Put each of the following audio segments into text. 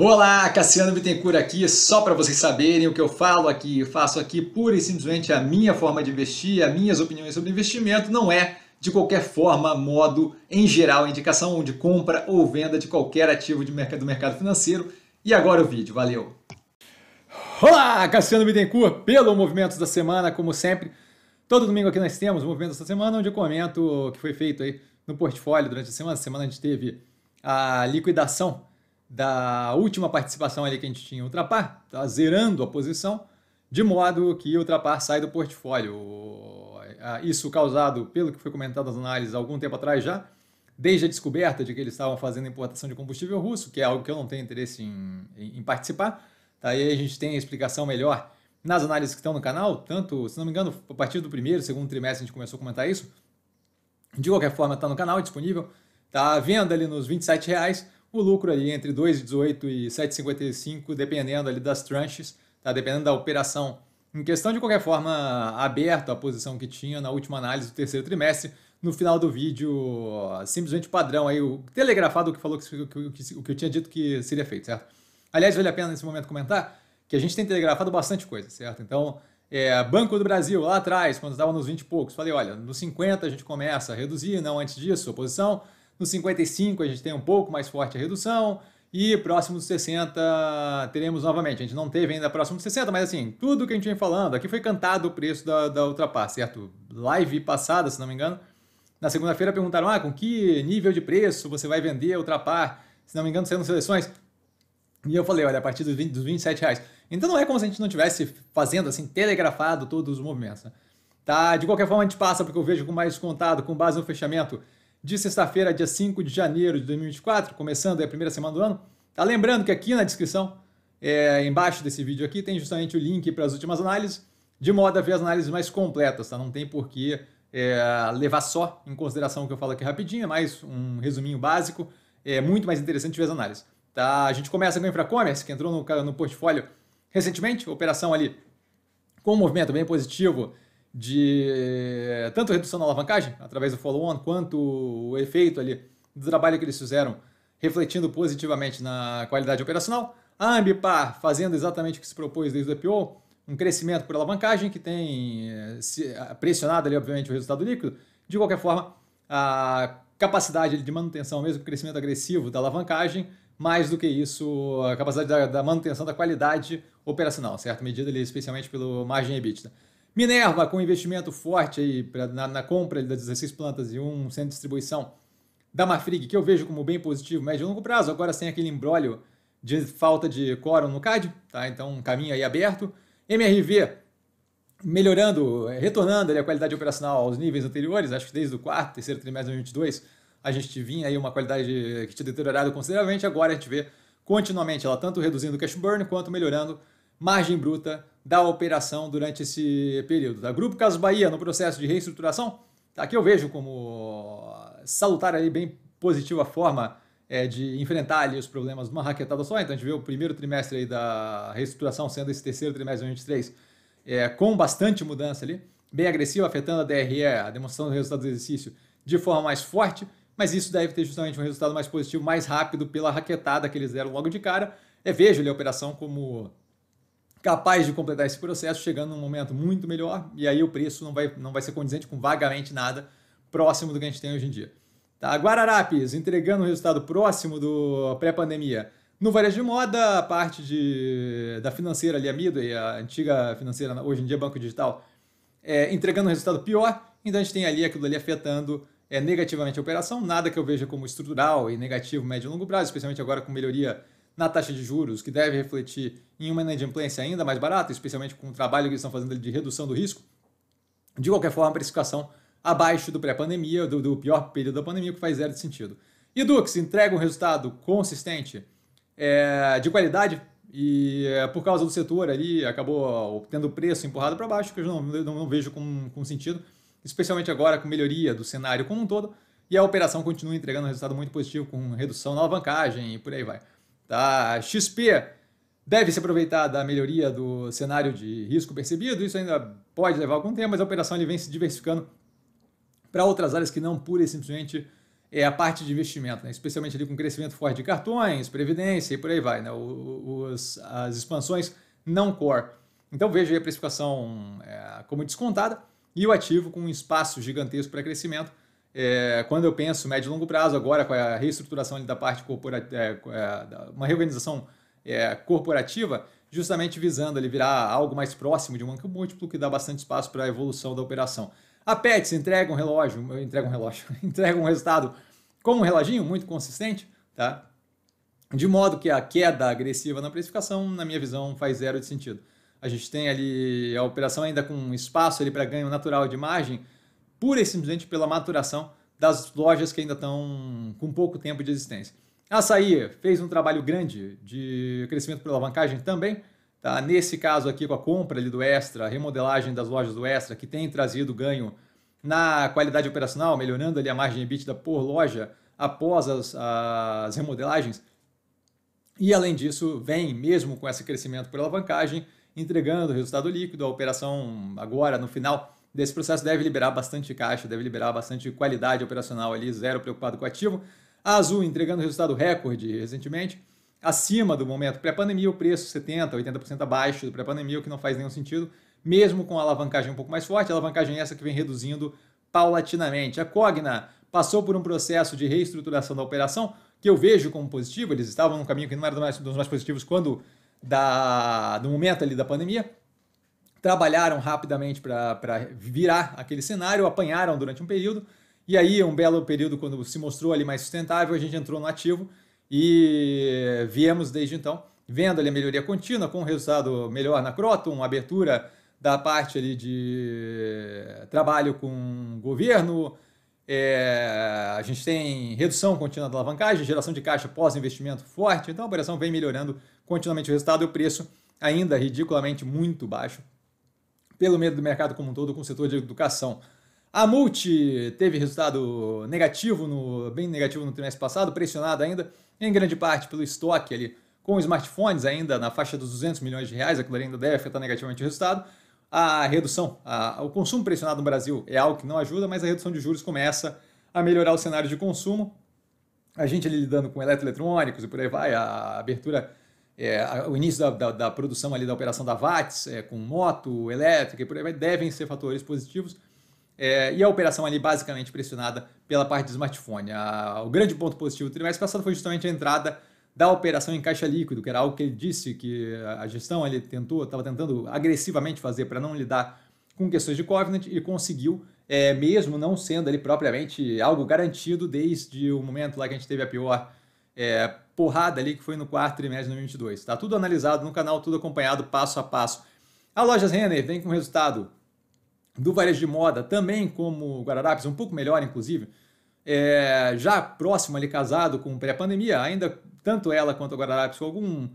Olá, Cassiano Bittencourt aqui, só para vocês saberem o que eu falo aqui, eu faço aqui pura e simplesmente a minha forma de investir, as minhas opiniões sobre investimento, não é de qualquer forma, modo, em geral, indicação de compra ou venda de qualquer ativo de mercado, do mercado financeiro. E agora o vídeo, valeu! Olá, Cassiano Bittencourt, pelo movimento da Semana, como sempre. Todo domingo aqui nós temos o movimento da Semana, onde eu comento o que foi feito aí no portfólio durante a semana. semana a gente teve a liquidação da última participação ali que a gente tinha Ultrapar, tá zerando a posição, de modo que Ultrapar sai do portfólio. Isso causado pelo que foi comentado nas análises há algum tempo atrás já, desde a descoberta de que eles estavam fazendo importação de combustível russo, que é algo que eu não tenho interesse em, em, em participar. Tá? aí a gente tem a explicação melhor nas análises que estão no canal, tanto, se não me engano, a partir do primeiro, segundo trimestre a gente começou a comentar isso. De qualquer forma, está no canal, disponível. Está vendo ali nos 27 reais o lucro ali entre 2,18 e 7,55, dependendo ali das tranches, tá? dependendo da operação. Em questão de qualquer forma, aberto a posição que tinha na última análise do terceiro trimestre, no final do vídeo, simplesmente padrão aí, o telegrafado que falou que, que, que, o que eu tinha dito que seria feito, certo? Aliás, vale a pena nesse momento comentar que a gente tem telegrafado bastante coisa, certo? Então, é, Banco do Brasil, lá atrás, quando estava nos 20 e poucos, falei, olha, nos 50 a gente começa a reduzir, não antes disso, a posição. Nos 55 a gente tem um pouco mais forte a redução e próximo dos 60 teremos novamente. A gente não teve ainda próximo dos 60, mas assim, tudo que a gente vem falando, aqui foi cantado o preço da, da Ultrapar, certo? Live passada, se não me engano, na segunda-feira perguntaram, ah, com que nível de preço você vai vender a Ultrapar? Se não me engano, sendo seleções. E eu falei, olha, a partir dos, 20, dos 27 reais. Então não é como se a gente não estivesse fazendo assim, telegrafado todos os movimentos, né? Tá, de qualquer forma a gente passa, porque eu vejo com mais contado, com base no fechamento, de sexta-feira, dia 5 de janeiro de 2024, começando a primeira semana do ano. Tá lembrando que aqui na descrição, é, embaixo desse vídeo aqui, tem justamente o link para as últimas análises, de modo a ver as análises mais completas, tá? Não tem porquê é, levar só em consideração o que eu falo aqui rapidinho, é mais um resuminho básico, é muito mais interessante ver as análises. Tá? A gente começa com o Infracommerce, que entrou no, no portfólio recentemente, operação ali com um movimento bem positivo, de eh, tanto redução na alavancagem, através do follow-on, quanto o efeito ali do trabalho que eles fizeram, refletindo positivamente na qualidade operacional. A Ambipar fazendo exatamente o que se propôs desde o IPO, um crescimento por alavancagem que tem eh, pressionado ali, obviamente, o resultado líquido. De qualquer forma, a capacidade de manutenção, mesmo o crescimento agressivo da alavancagem, mais do que isso, a capacidade da, da manutenção da qualidade operacional, certa medida ali, especialmente pelo margem EBITDA. Minerva, com investimento forte aí pra, na, na, compra das 16 plantas e um centro de distribuição da Mafrig, que eu vejo como bem positivo, médio e longo prazo, agora sem aquele embrólio de falta de quórum no CAD, tá? Então, um caminho aí aberto. MRV melhorando, eh, retornando a qualidade operacional aos níveis anteriores, acho que desde o quarto, terceiro trimestre de 2022, a gente vinha aí uma qualidade que tinha deteriorado consideravelmente, agora a gente vê continuamente ela tanto reduzindo o cash burn quanto melhorando margem bruta da operação durante esse período. Da Grupo Casas Bahia, no processo de reestruturação, tá, aqui eu vejo como ah, salutar ali bem positiva forma é, de enfrentar ali os problemas de uma raquetada só. Então a gente vê o primeiro trimestre da reestruturação sendo esse terceiro trimestre de 2023 é, eh, com bastante mudança ali, bem agressiva, afetando a DRE, a demonstração do resultado do exercício, de forma mais forte, mas isso deve ter justamente um resultado mais positivo, mais rápido pela raquetada que eles deram logo de cara. É, vejo ali a operação como capaz de completar esse processo, chegando num momento muito melhor, e aí o preço não vai, não vai ser condizente com vagamente nada próximo do que a gente tem hoje em dia. Tá? Guararapes, entregando um resultado próximo do pré-pandemia. No varejo de moda, a parte de, da financeira ali, a Midway, a antiga financeira, hoje em dia Banco Digital, é, entregando um resultado pior, então a gente tem ali aquilo ali afetando é, negativamente a operação, nada que eu veja como estrutural e negativo médio e longo prazo, especialmente agora com melhoria na taxa de juros, que deve refletir em uma inadimplência ainda mais barata, especialmente com o trabalho que eles estão fazendo de redução do risco. De qualquer forma, a precificação abaixo do pré-pandemia, do, do, pior período da pandemia, que faz zero de sentido. E Dux entrega um resultado consistente, é, de qualidade, e é, por causa do setor ali, acabou tendo o preço empurrado para baixo, que eu não, não, não vejo com, com sentido, especialmente agora com melhoria do cenário como um todo, e a operação continua entregando um resultado muito positivo, com redução na alavancagem e por aí vai. Tá? XP deve se aproveitar da melhoria do cenário de risco percebido, isso ainda pode levar algum tempo, mas a operação ele vem se diversificando para outras áreas que não pura e simplesmente é a parte de investimento, né? especialmente ali com crescimento forte de cartões, previdência e por aí vai, né? Os, as expansões não core. Então veja a precificação é, como descontada e o ativo com um espaço gigantesco para crescimento é, quando eu penso médio e longo prazo, agora com a reestruturação da parte corporativa, é, é uma reorganização é, corporativa, justamente visando ali virar algo mais próximo de um banco múltiplo que dá bastante espaço para a evolução da operação. A Pets entrega um relógio, entrega um relógio, entrega um resultado como um reloginho muito consistente, tá? De modo que a queda agressiva na precificação, na minha visão, faz zero de sentido. A gente tem ali a operação ainda com espaço ali para ganho natural de margem, pura e simplesmente pela maturação das lojas que ainda estão com pouco tempo de existência. A Açaí fez um trabalho grande de crescimento por alavancagem também, tá? nesse caso aqui com a compra ali do Extra, a remodelagem das lojas do Extra, que tem trazido ganho na qualidade operacional, melhorando ali a margem EBITDA por loja após as, as remodelagens. E além disso, vem mesmo com esse crescimento por alavancagem, entregando resultado líquido, a operação agora no final desse processo deve liberar bastante caixa, deve liberar bastante qualidade operacional ali, zero preocupado com o ativo. A Azul entregando resultado recorde recentemente, acima do momento pré-pandemia, o preço 70%, 80% abaixo do pré-pandemia, o que não faz nenhum sentido, mesmo com a alavancagem um pouco mais forte, a alavancagem é essa que vem reduzindo paulatinamente. A Cogna passou por um processo de reestruturação da operação, que eu vejo como positivo, eles estavam num caminho que não era dos mais, dos mais positivos quando da, do momento ali da pandemia, trabalharam rapidamente para virar aquele cenário, apanharam durante um período, e aí, um belo período, quando se mostrou ali mais sustentável, a gente entrou no ativo e viemos desde então vendo ali a melhoria contínua, com um resultado melhor na Croton, abertura da parte ali de trabalho com governo, é, a gente tem redução contínua da alavancagem, geração de caixa pós-investimento forte, então a operação vem melhorando continuamente o resultado e o preço ainda ridiculamente muito baixo pelo medo do mercado como um todo com o setor de educação. A Multi teve resultado negativo, no, bem negativo no trimestre passado, pressionada ainda, em grande parte pelo estoque ali, com smartphones ainda na faixa dos 200 milhões de reais, aquilo ainda deve afetar negativamente o resultado. A redução, a, o consumo pressionado no Brasil é algo que não ajuda, mas a redução de juros começa a melhorar o cenário de consumo. A gente ali lidando com eletroeletrônicos e por aí vai, a abertura é, o início da, da, da, produção ali da operação da VATS, é, com moto, elétrica e por aí vai, devem ser fatores positivos. É, e a operação ali basicamente pressionada pela parte do smartphone. A, o grande ponto positivo do trimestre passado foi justamente a entrada da operação em caixa líquido, que era algo que ele disse que a gestão ele tentou, estava tentando agressivamente fazer para não lidar com questões de covenant e conseguiu, é, mesmo não sendo ali propriamente algo garantido desde o momento lá que a gente teve a pior é, porrada ali que foi no quarto trimestre de 2022. Está tudo analisado no canal, tudo acompanhado passo a passo. A Lojas Renner vem com resultado do varejo de moda, também como Guararapes, um pouco melhor inclusive, é, já próximo ali casado com pré-pandemia, ainda tanto ela quanto a Guararapes com algum,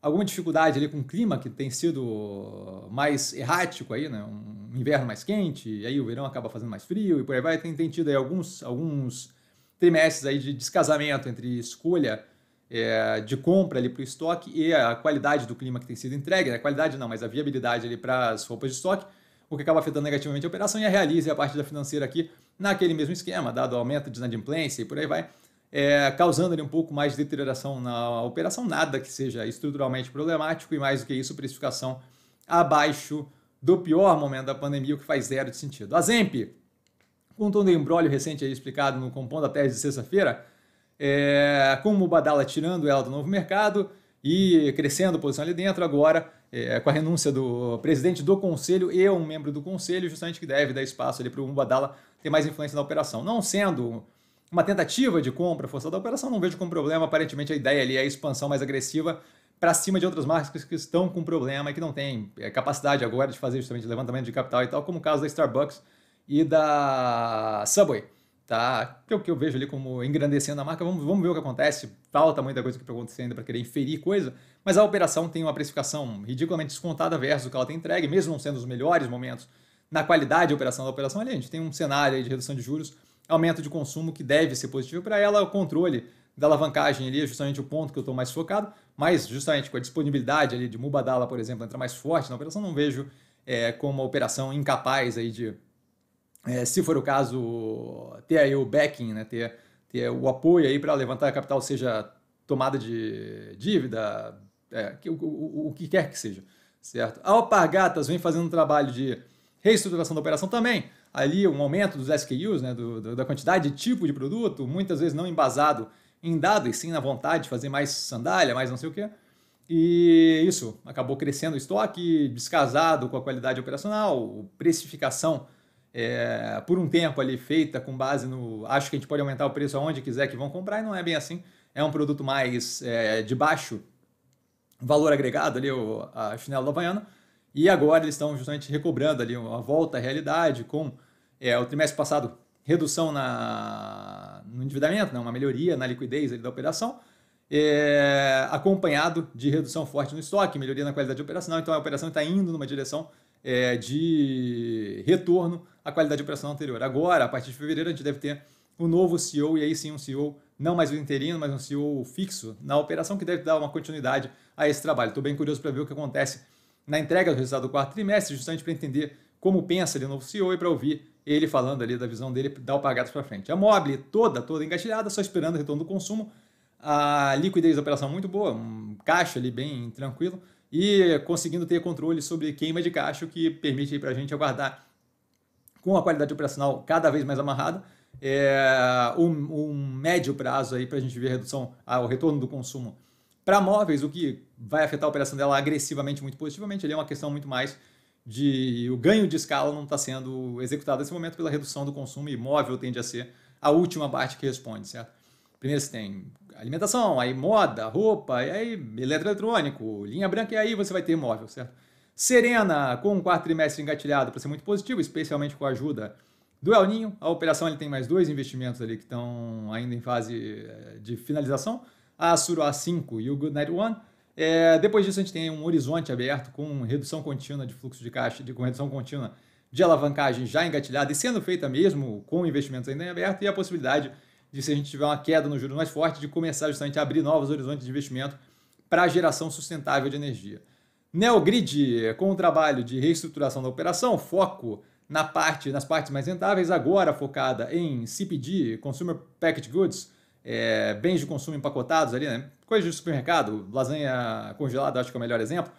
alguma dificuldade ali com o clima que tem sido mais errático aí, né? um inverno mais quente, e aí o verão acaba fazendo mais frio e por aí vai, tem, tem tido aí alguns, alguns trimestres aí de descasamento entre escolha é, de compra ali para o estoque e a qualidade do clima que tem sido entregue, a né? qualidade não, mas a viabilidade ali para as roupas de estoque, o que acaba afetando negativamente a operação e a realize a parte da financeira aqui naquele mesmo esquema, dado o aumento de inadimplência e por aí vai, é, causando ali um pouco mais de deterioração na operação, nada que seja estruturalmente problemático e mais do que isso, precificação abaixo do pior momento da pandemia, o que faz zero de sentido. A Zemp, com todo o embrólio recente aí explicado no Compondo da Tese de sexta-feira, é, com o Mubadala tirando ela do novo mercado e crescendo a posição ali dentro, agora é, com a renúncia do presidente do conselho e um membro do conselho, justamente que deve dar espaço ali para o Mubadala ter mais influência na operação. Não sendo uma tentativa de compra forçada da operação, não vejo como problema, aparentemente a ideia ali é a expansão mais agressiva para cima de outras marcas que estão com problema e que não têm é, capacidade agora de fazer justamente levantamento de capital e tal, como o caso da Starbucks e da Subway tá? Que é o que eu vejo ali como engrandecendo a marca. Vamos, vamos ver o que acontece. Falta muita coisa que está acontecendo ainda para querer inferir coisa, mas a operação tem uma precificação ridiculamente descontada versus o que ela tem entregue, mesmo não sendo os melhores momentos na qualidade de operação da operação ali. A gente tem um cenário de redução de juros, aumento de consumo que deve ser positivo para ela, o controle da alavancagem ali é justamente o ponto que eu estou mais focado, mas justamente com a disponibilidade ali de Mubadala, por exemplo, entrar mais forte na operação, não vejo é, como uma operação incapaz aí de é, se for o caso, ter aí o backing, né? ter, ter o apoio aí para levantar a capital, seja tomada de dívida, é, o, o, o, que quer que seja, certo? A Alpargatas vem fazendo um trabalho de reestruturação da operação também, ali um aumento dos SKUs, né? Do, do, da quantidade de tipo de produto, muitas vezes não embasado em dados, e sim na vontade de fazer mais sandália, mais não sei o quê. E isso, acabou crescendo o estoque, descasado com a qualidade operacional, precificação é, por um tempo ali feita com base no acho que a gente pode aumentar o preço aonde quiser que vão comprar e não é bem assim. É um produto mais é, de baixo valor agregado ali, o, a chinela da Havaiana. E agora eles estão justamente recobrando ali uma volta à realidade com é, o trimestre passado redução na, no endividamento, né, uma melhoria na liquidez ali, da operação, é, acompanhado de redução forte no estoque, melhoria na qualidade operacional. Então a operação está indo numa direção é, de retorno à qualidade operacional anterior. Agora, a partir de fevereiro, a gente deve ter um novo CEO, e aí sim um CEO, não mais um interino, mas um CEO fixo na operação, que deve dar uma continuidade a esse trabalho. Estou bem curioso para ver o que acontece na entrega do resultado do quarto trimestre, justamente para entender como pensa ali o novo CEO e para ouvir ele falando ali da visão dele, dar o pagado para frente. A Mobile toda, toda engatilhada, só esperando o retorno do consumo. A liquidez da operação muito boa, um caixa ali bem tranquilo e conseguindo ter controle sobre queima de cacho, que permite para a gente aguardar com a qualidade operacional cada vez mais amarrada, é, um, um, médio prazo aí para a gente ver a redução, o retorno do consumo para móveis, o que vai afetar a operação dela agressivamente, muito positivamente, ele é uma questão muito mais de o ganho de escala não está sendo executado nesse momento pela redução do consumo e móvel tende a ser a última parte que responde, certo? Primeiro você tem alimentação, aí moda, roupa, aí eletroeletrônico, linha branca, e aí você vai ter imóvel, certo? Serena, com um quarto trimestre engatilhado para ser muito positivo, especialmente com a ajuda do El Ninho. A operação ele tem mais dois investimentos ali que estão ainda em fase eh, de finalização, a a 5 e o Goodnight One. É, depois disso a gente tem um horizonte aberto com redução contínua de fluxo de caixa, de, com redução contínua de alavancagem já engatilhada e sendo feita mesmo com investimentos ainda em aberto e a possibilidade de de se a gente tiver uma queda no juros mais forte, de começar justamente a abrir novos horizontes de investimento para a geração sustentável de energia. Neogrid, com o trabalho de reestruturação da operação, foco na parte, nas partes mais rentáveis, agora focada em CPG, Consumer Packaged Goods, é, bens de consumo empacotados ali, né? coisas de supermercado, lasanha congelada, acho que é o melhor exemplo,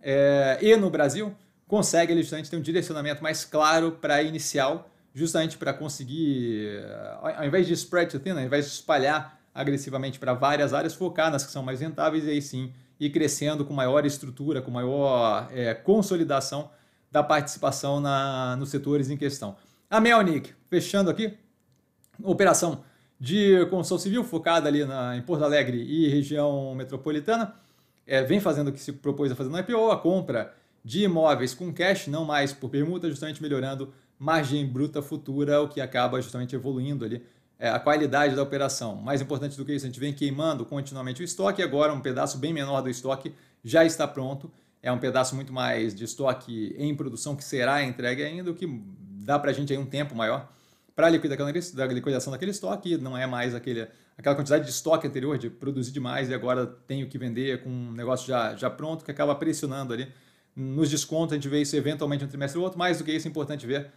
é, e no Brasil, consegue, justamente ter um direcionamento mais claro para inicial justamente para conseguir, eh, ao invés de spread thin, né, ao invés de espalhar agressivamente para várias áreas, focar nas que são mais rentáveis e aí sim ir crescendo com maior estrutura, com maior é, consolidação da participação na, nos setores em questão. A Melnik, fechando aqui, operação de construção civil focada ali na, em Porto Alegre e região metropolitana, é, vem fazendo o que se propôs a fazer no IPO, a compra de imóveis com cash, não mais por permuta, justamente melhorando margem bruta futura, o que acaba justamente evoluindo ali é, a qualidade da operação. Mais importante do que isso, a gente vem queimando continuamente o estoque, agora um pedaço bem menor do estoque já está pronto. É um pedaço muito mais de estoque em produção que será entregue ainda, o que dá para a gente aí um tempo maior para a liquidação daquele estoque, não é mais aquele, aquela quantidade de estoque anterior de produzir demais e agora tenho que vender com um negócio já, já pronto, que acaba pressionando ali. Nos descontos, a gente vê isso eventualmente um trimestre ou outro, mais do que isso é importante ver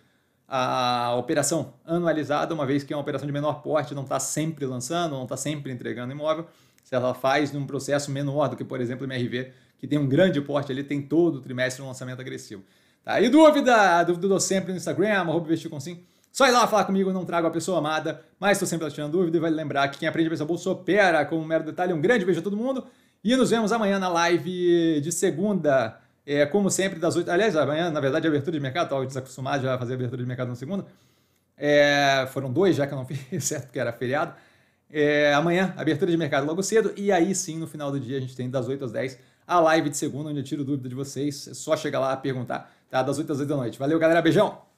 a operação anualizada, uma vez que é uma operação de menor porte, não está sempre lançando, não está sempre entregando imóvel. Se ela faz num processo menor do que, por exemplo, o MRV, que tem um grande porte ali, tem todo o trimestre um lançamento agressivo. Tá? E dúvida? Dúvida dou sempre no Instagram, investir com sim. Só ir lá falar comigo, não trago a pessoa amada, mas estou sempre tirando dúvida e vale lembrar que quem aprende a pensar bolsa opera como um mero detalhe. Um grande beijo a todo mundo e nos vemos amanhã na live de segunda. É, como sempre, das 8. Aliás, amanhã, na verdade, é abertura de mercado, tá, estava desacostumado já a fazer abertura de mercado na segunda. É, foram dois já que eu não fiz, certo? Que era feriado. É, amanhã, abertura de mercado logo cedo. E aí sim, no final do dia, a gente tem das 8 às 10 a live de segunda, onde eu tiro dúvida de vocês. É só chegar lá e perguntar, tá? Das 8 às 8 da noite. Valeu, galera. Beijão!